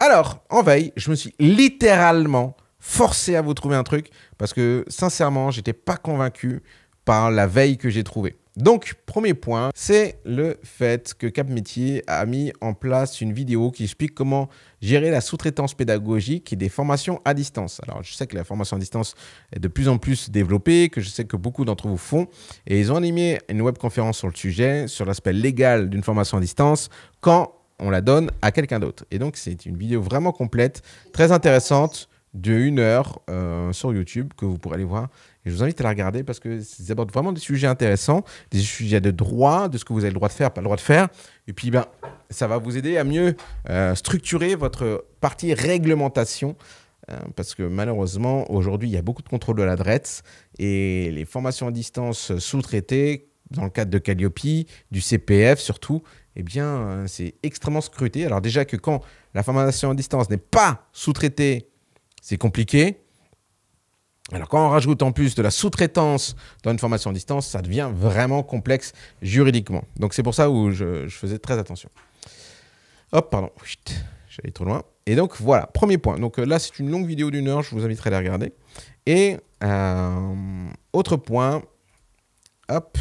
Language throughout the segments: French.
Alors, en veille, je me suis littéralement forcé à vous trouver un truc parce que sincèrement, j'étais pas convaincu par la veille que j'ai trouvée. Donc, premier point, c'est le fait que Cap Métier a mis en place une vidéo qui explique comment gérer la sous-traitance pédagogique et des formations à distance. Alors, je sais que la formation à distance est de plus en plus développée, que je sais que beaucoup d'entre vous font, et ils ont animé une webconférence sur le sujet, sur l'aspect légal d'une formation à distance, quand on la donne à quelqu'un d'autre. Et donc, c'est une vidéo vraiment complète, très intéressante, de une heure euh, sur YouTube que vous pourrez aller voir. Et je vous invite à la regarder parce que ça aborde vraiment des sujets intéressants, des sujets de droit, de ce que vous avez le droit de faire, pas le droit de faire. Et puis, ben, ça va vous aider à mieux euh, structurer votre partie réglementation euh, parce que malheureusement, aujourd'hui, il y a beaucoup de contrôle de l'adresse et les formations à distance sous-traitées, dans le cadre de Calliope, du CPF surtout, eh bien, euh, c'est extrêmement scruté. Alors déjà que quand la formation à distance n'est pas sous-traitée, c'est compliqué. Alors quand on rajoute en plus de la sous-traitance dans une formation à distance, ça devient vraiment complexe juridiquement. Donc c'est pour ça où je, faisais très attention. Hop, pardon, j'allais trop loin. Et donc voilà, premier point. Donc euh, là c'est une longue vidéo d'une heure, je vous inviterai à la regarder. Et euh, autre point, hop,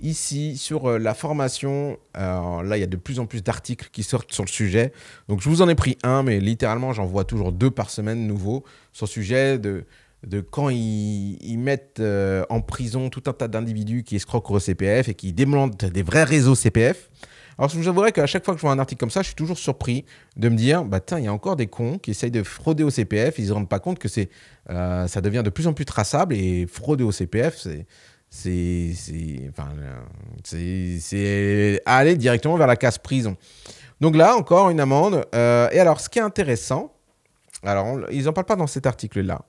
ici sur euh, la formation. là, il y a de plus en plus d'articles qui sortent sur le sujet. Donc, je vous en ai pris un, mais littéralement, j'en vois toujours deux par semaine nouveaux sur le sujet de, de quand ils, mettent euh, en prison tout un tas d'individus qui escroquent au CPF et qui démantèlent des vrais réseaux CPF. Alors, je vous avouerai qu'à chaque fois que je vois un article comme ça, je suis toujours surpris de me dire bah, tiens, il y a encore des cons qui essayent de frauder au CPF. Ils ne se rendent pas compte que c'est, euh, ça devient de plus en plus traçable et frauder au CPF, c'est c'est enfin, euh, aller directement vers la casse prison. Donc là, encore une amende. Euh, et alors, ce qui est intéressant, alors ils n'en parlent pas dans cet article-là,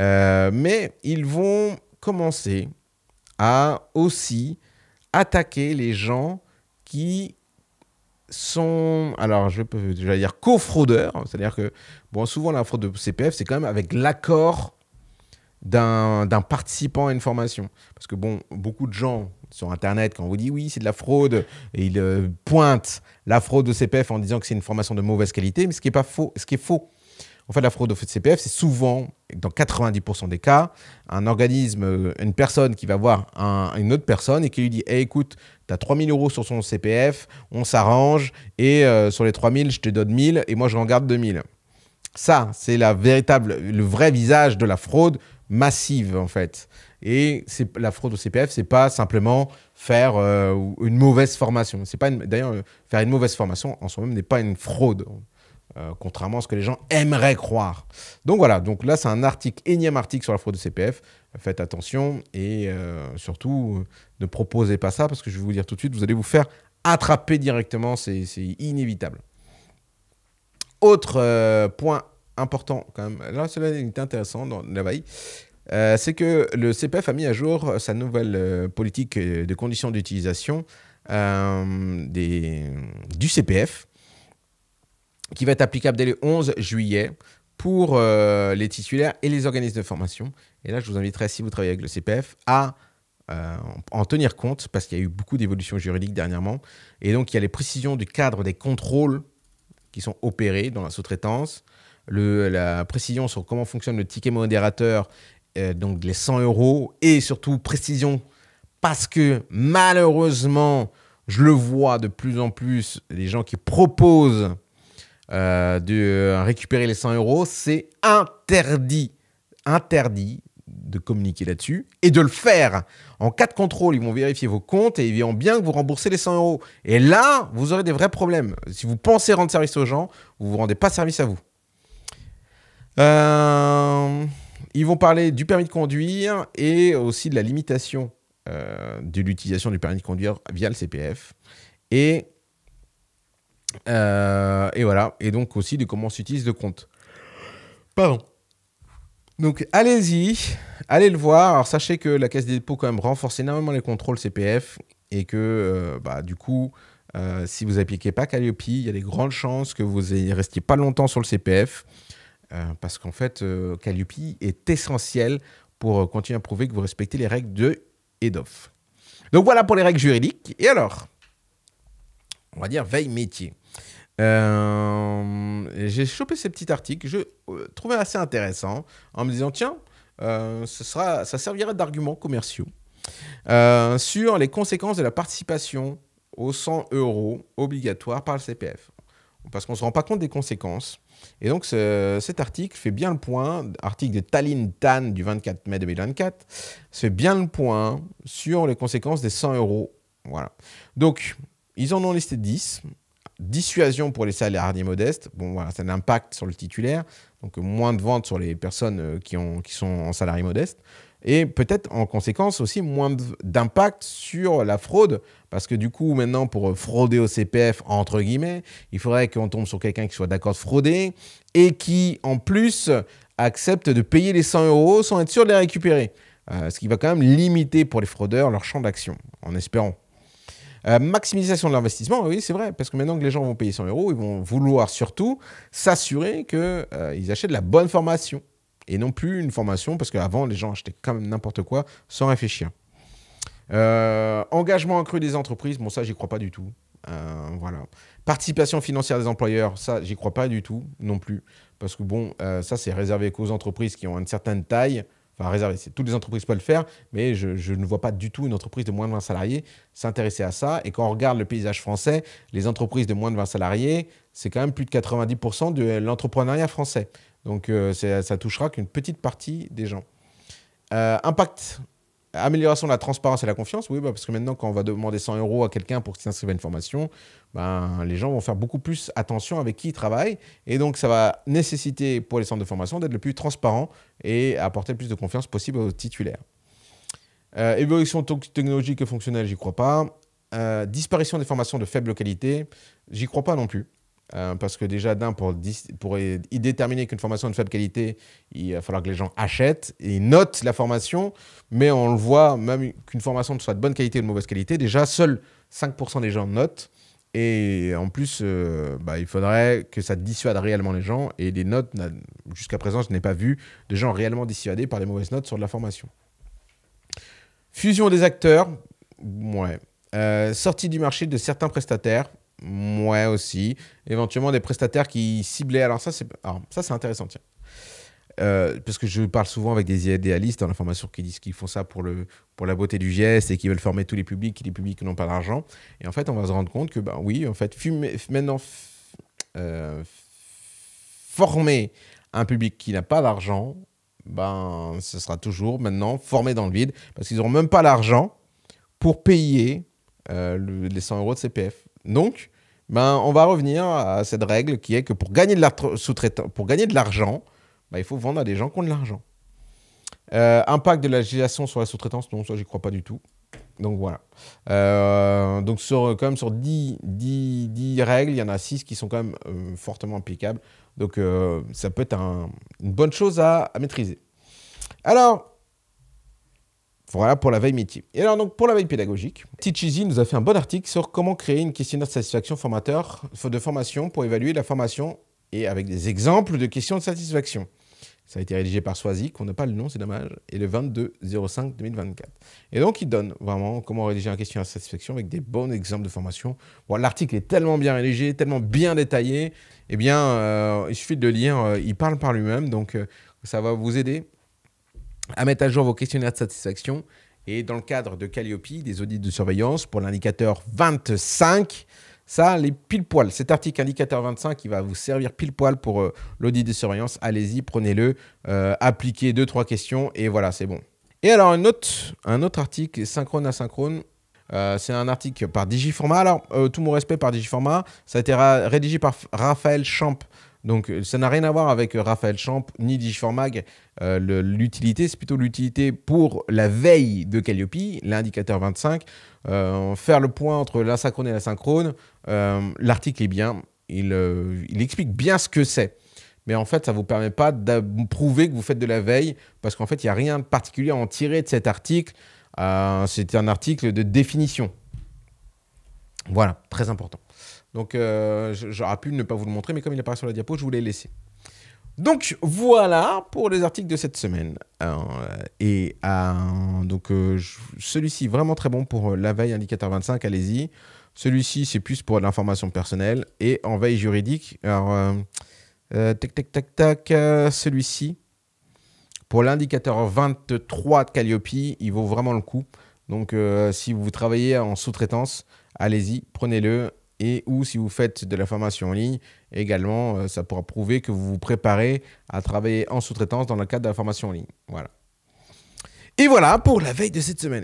euh, mais ils vont commencer à aussi attaquer les gens qui sont, alors je vais dire, co-fraudeurs, c'est-à-dire que, bon, souvent la fraude de CPF, c'est quand même avec l'accord d'un participant à une formation. Parce que bon, beaucoup de gens sur Internet, quand on vous dit oui, c'est de la fraude, ils euh, pointent la fraude au CPF en disant que c'est une formation de mauvaise qualité, mais ce qui est, pas faux, ce qui est faux. En fait, la fraude au CPF, c'est souvent, dans 90% des cas, un organisme, euh, une personne qui va voir une autre personne et qui lui dit hey, écoute, tu as 3000 euros sur son CPF, on s'arrange, et euh, sur les 3000, je te donne 1000 et moi, je en garde 2000. Ça, c'est la véritable, le vrai visage de la fraude massive en fait. Et la fraude au CPF, c'est pas simplement faire euh, une mauvaise formation. C'est pas d'ailleurs euh, faire une mauvaise formation en soi-même n'est pas une fraude. Hein. Euh, contrairement à ce que les gens aimeraient croire. Donc voilà, donc là c'est un article, énième article sur la fraude au CPF. Faites attention et surtout ne proposez pas ça parce que je vais vous dire tout de suite, vous allez vous faire attraper directement, c'est inévitable. Autre point important quand même. Là, cela est intéressant dans la euh, c'est que le CPF a mis à jour euh, sa nouvelle euh, politique de conditions d'utilisation du CPF, qui va être applicable dès le 11 juillet pour les titulaires et les organismes de formation. Et là, je vous inviterai, si vous travaillez avec le CPF, à en tenir compte, parce qu'il y a eu beaucoup d'évolutions juridiques dernièrement. Et donc, il y a les précisions du cadre des contrôles qui sont opérés dans la sous-traitance la précision sur comment fonctionne le ticket modérateur, euh, donc les 100 euros, et surtout précision parce que malheureusement, je le vois de plus en plus, les gens qui proposent euh, de récupérer les 100 euros, c'est interdit, interdit de communiquer là-dessus et de le faire. En cas de contrôle, ils vont vérifier vos comptes et ils verront bien que vous remboursez les 100 euros. Et là, vous aurez des vrais problèmes. Si vous pensez rendre service aux gens, vous ne vous rendez pas service à vous. Euh, ils vont parler du permis de conduire et aussi de la limitation euh, de l'utilisation du permis de conduire via le CPF. Et, euh, et voilà. Et donc aussi de comment s'utilise le compte. Pardon. Donc allez-y, allez le voir. Alors sachez que la Caisse des dépôts quand même renforce énormément les contrôles CPF et que bah, du coup, si vous appliquez pas Calliope, il y a des grandes chances que vous restiez pas longtemps sur le CPF. Euh, parce qu'en fait, euh, Calliope est essentiel pour euh, continuer à prouver que vous respectez les règles de EDOF. Donc voilà pour les règles juridiques. Et alors, on va dire veille métier. j'ai chopé ce petit article, je trouvais assez intéressant, en me disant tiens, ce sera, ça servirait d'argument commerciaux sur les conséquences de la participation aux 100 euros obligatoires par le CPF parce qu'on ne se rend pas compte des conséquences. Et donc cet article fait bien le point, article de Tallinn Tan du 24 mai 2024, fait bien le point sur les conséquences des 100 euros. Voilà. Donc ils en ont listé 10. Dissuasion pour les salariés modestes. Bon, voilà, c'est un impact sur le titulaire. Donc, moins de ventes sur les personnes euh, qui, qui sont en salarié modeste et peut-être en conséquence aussi moins d'impact sur la fraude. Parce que du coup, maintenant, pour euh, frauder au CPF, entre guillemets, il faudrait qu'on tombe sur quelqu'un qui soit d'accord de frauder et qui, en plus, accepte de payer les 100 euros sans être sûr de les récupérer. Euh, ce qui va quand même limiter pour les fraudeurs leur champ d'action, en espérant. Euh, maximisation de l'investissement, oui, c'est vrai, parce que maintenant que les gens vont payer 100 euros, ils vont vouloir surtout s'assurer qu'ils achètent la bonne formation et non plus une formation, parce qu'avant, les gens achetaient quand même n'importe quoi sans réfléchir. Euh, engagement accru des entreprises, bon ça j'y crois pas du tout. Euh, Participation financière des employeurs, ça j'y crois pas du tout non plus. Parce que bon, euh, ça c'est réservé qu'aux entreprises qui ont une certaine taille réservé, toutes les entreprises peuvent le faire, mais je, ne vois pas du tout une entreprise de moins de 20 salariés s'intéresser à ça. Et quand on regarde le paysage français, les entreprises de moins de 20 salariés, c'est quand même plus de 90% de l'entrepreneuriat français. Donc ça euh, ça touchera qu'une petite partie des gens. Euh, impact, Amélioration de la transparence et la confiance, oui, bah, parce que maintenant, quand on va demander 100 euros à quelqu'un pour qu'il s'inscrive à une formation, ben, les gens vont faire beaucoup plus attention avec qui ils travaillent. Et donc, ça va nécessiter pour les centres de formation d'être le plus transparent et apporter le plus de confiance possible aux titulaires. Euh, évolution technologique et fonctionnelle, j'y crois pas. Euh, disparition des formations de faible qualité, j'y crois pas non plus. Euh, parce que déjà, d'un, pour, y déterminer qu'une formation est de faible qualité, il va falloir que les gens achètent et notent la formation. Mais on le voit, même qu'une formation soit de bonne qualité ou de mauvaise qualité, déjà, seuls 5% des gens notent. Et en plus, euh, bah, il faudrait que ça dissuade réellement les gens. Et les notes, jusqu'à présent, je n'ai pas vu de gens réellement dissuadés par les mauvaises notes sur de la formation. Fusion des acteurs, euh, sortie du marché de certains prestataires, moi aussi. Éventuellement des prestataires qui ciblaient. Alors ça, c'est, ça, c'est intéressant, tiens. Euh, parce que je parle souvent avec des idéalistes en information qui disent qu'ils font ça pour, le, pour la beauté du geste et qu'ils veulent former tous les publics, qui les publics n'ont pas d'argent. Et en fait, on va se rendre compte que, ben oui, en fait, maintenant, euh, former un public qui n'a pas d'argent, ben, ce sera toujours maintenant formé dans le vide parce qu'ils n'auront même pas l'argent pour payer euh, les 100 euros de CPF. Donc, ben, on va revenir à cette règle qui est que pour gagner de l'argent, ben, il faut vendre à des gens qui ont de l'argent. impact euh, de la législation sur la sous-traitance, non, ça, j'y crois pas du tout. Donc voilà. Euh, donc sur, quand même sur 10, 10, règles, il y en a 6 qui sont quand même euh, fortement applicables. Donc ça peut être une bonne chose à maîtriser. Alors, voilà pour la veille métier. Et alors donc pour la veille pédagogique, Tichizi nous a fait un bon article sur comment créer une questionnaire de satisfaction formateur de formation pour évaluer la formation et avec des exemples de questions de satisfaction. Ça a été rédigé par Swazik, on n'a pas le nom, c'est dommage, et le 22-05-2024. Et donc, il donne vraiment comment rédiger un question de satisfaction avec des bons exemples de formation. L'article est tellement bien rédigé, tellement bien détaillé, eh bien, euh, il suffit de le lire, euh, il parle par lui-même, donc euh, ça va vous aider à mettre à jour vos questionnaires de satisfaction. Et dans le cadre de Calliope, des audits de surveillance pour l'indicateur 25, ça, les pile poil. Cet article indicateur 25 qui va vous servir pile poil pour euh, l'audit de surveillance. Allez-y, prenez-le, euh, appliquez deux, trois questions et voilà, c'est bon. Et alors, un autre, un autre article, synchrone asynchrone. Euh, c'est un article par Digiformat. Alors, tout mon respect par Digiformat. Ça a été rédigé par Raphaël Champ donc euh, ça n'a rien à voir avec euh, Raphaël Champ ni Digiformag. Euh, l'utilité, c'est plutôt l'utilité pour la veille de Calliope, l'indicateur 25. faire le point entre l'asynchrone et l'asynchrone. L'article est bien, il, il, explique bien ce que c'est. Mais en fait, ça ne vous permet pas de prouver que vous faites de la veille, parce qu'en fait, il n'y a rien de particulier à en tirer de cet article. c'est un article de définition. Voilà, très important. Donc euh, j'aurais pu ne pas vous le montrer, mais comme il apparaît sur la diapo, je vous l'ai laissé. Donc voilà pour les articles de cette semaine. Euh, et euh, donc celui-ci vraiment très bon pour la veille indicateur 25, allez-y. Celui-ci c'est plus pour l'information personnelle et en veille juridique. Alors tac tac tac tac, celui-ci pour l'indicateur 23 de Calliope, il vaut vraiment le coup. Donc si vous travaillez en sous-traitance, allez-y, prenez-le et ou si vous faites de la formation en ligne, également, euh, ça pourra prouver que vous vous préparez à travailler en sous-traitance dans le cadre de la formation en ligne. Voilà. Et voilà pour la veille de cette semaine.